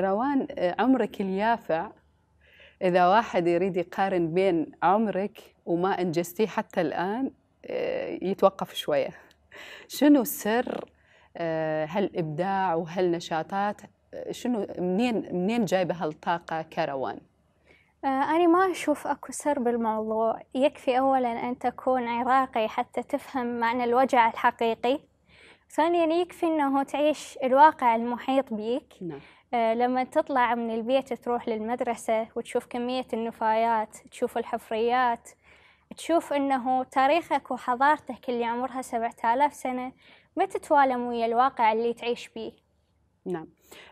روان آه، عمرك اليافع إذا واحد يريد يقارن بين عمرك وما أنجزتيه حتى الآن آه، يتوقف شوية شنو سر آه، هالإبداع وهالنشاطات شنو منين منين جايبة هالطاقة كروان؟ أنا ما أشوف أكو سر بالموضوع يكفي أولا أن تكون عراقي حتى تفهم معنى الوجع الحقيقي ثانيا يكفي انه تعيش الواقع المحيط بيك نعم. آه لما تطلع من البيت تروح للمدرسة وتشوف كمية النفايات تشوف الحفريات تشوف انه تاريخك وحضارتك اللي عمرها سبعة آلاف سنة ما تتوالم ويا الواقع اللي تعيش بيه نعم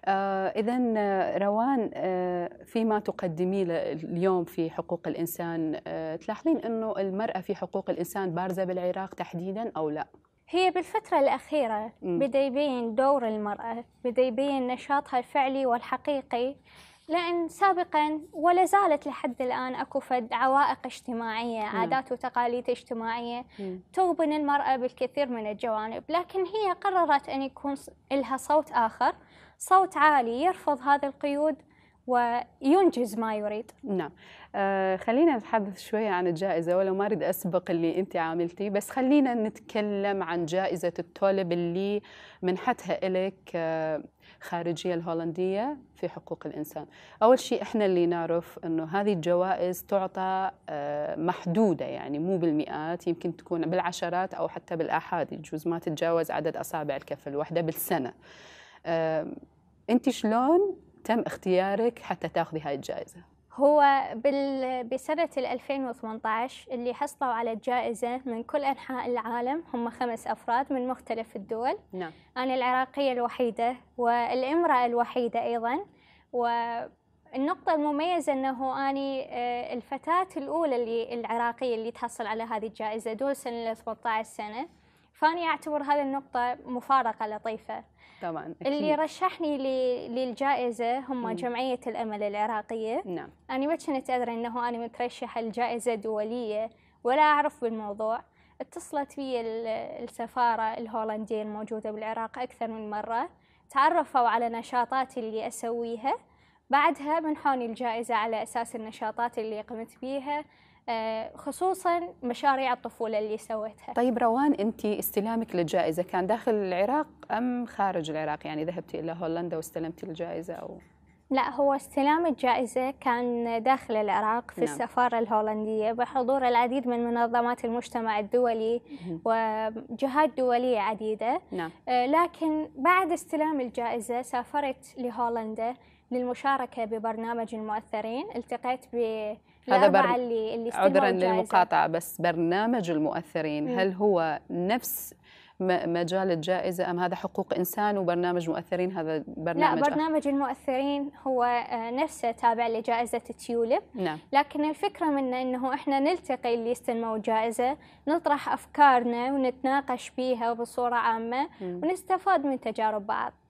آه إذا آه، روان آه فيما تقدميه اليوم في حقوق الإنسان آه تلاحظين أنه المرأة في حقوق الإنسان بارزة بالعراق تحديدا أو لا؟ هي بالفترة الأخيرة بدا يبين دور المرأة بدا يبين نشاطها الفعلي والحقيقي لأن سابقا ولا زالت لحد الآن أكو فد عوائق اجتماعية عادات وتقاليد اجتماعية تغبن المرأة بالكثير من الجوانب لكن هي قررت أن يكون لها صوت آخر صوت عالي يرفض هذه القيود وينجز ما يريد نعم آه خلينا نتحدث شوية عن الجائزة ولو ما أريد أسبق اللي أنت عاملتيه بس خلينا نتكلم عن جائزة الطالب اللي منحتها إلك آه خارجية الهولندية في حقوق الإنسان أول شيء إحنا اللي نعرف أنه هذه الجوائز تعطى آه محدودة يعني مو بالمئات يمكن تكون بالعشرات أو حتى بالآحاد يجوز ما تتجاوز عدد أصابع الكف الواحدة بالسنة آه، أنت شلون تم اختيارك حتى تاخذي هاي الجائزة؟ هو بال... بسنة 2018 اللي حصلوا على الجائزة من كل أنحاء العالم هم خمس أفراد من مختلف الدول نعم. أنا العراقية الوحيدة والإمرأة الوحيدة أيضا والنقطة المميزة أنه أنا آه، الفتاة الأولى اللي العراقية اللي تحصل على هذه الجائزة دول سنة 18 سنة فأنا أعتبر هذه النقطة مفارقة لطيفة طبعا أكيد. اللي رشحني للجائزة هم مم. جمعية الأمل العراقية نعم أنا ما كنت أدري أنه أنا مترشحة لجائزة دولية ولا أعرف بالموضوع اتصلت في السفارة الهولندية الموجودة بالعراق أكثر من مرة تعرفوا على نشاطاتي اللي أسويها بعدها منحوني الجائزة على أساس النشاطات اللي قمت بيها آه، خصوصا مشاريع الطفولة اللي سويتها طيب روان أنت استلامك للجائزة كان داخل العراق أم خارج العراق يعني ذهبتي إلى هولندا واستلمتي الجائزة أو لا هو استلام الجائزة كان داخل العراق في نعم. السفارة الهولندية بحضور العديد من منظمات المجتمع الدولي وجهات دولية عديدة نعم. آه، لكن بعد استلام الجائزة سافرت لهولندا للمشاركة ببرنامج المؤثرين التقيت ب هذا بر... اللي اللي عذرا للمقاطعة بس برنامج المؤثرين م. هل هو نفس مجال الجائزة أم هذا حقوق إنسان وبرنامج مؤثرين هذا برنامج لا برنامج آخر. المؤثرين هو آه، نفسه تابع لجائزة تيوليب نعم. لكن الفكرة منه أنه إحنا نلتقي اللي يستلموا جائزة نطرح أفكارنا ونتناقش بيها بصورة عامة م. ونستفاد من تجارب بعض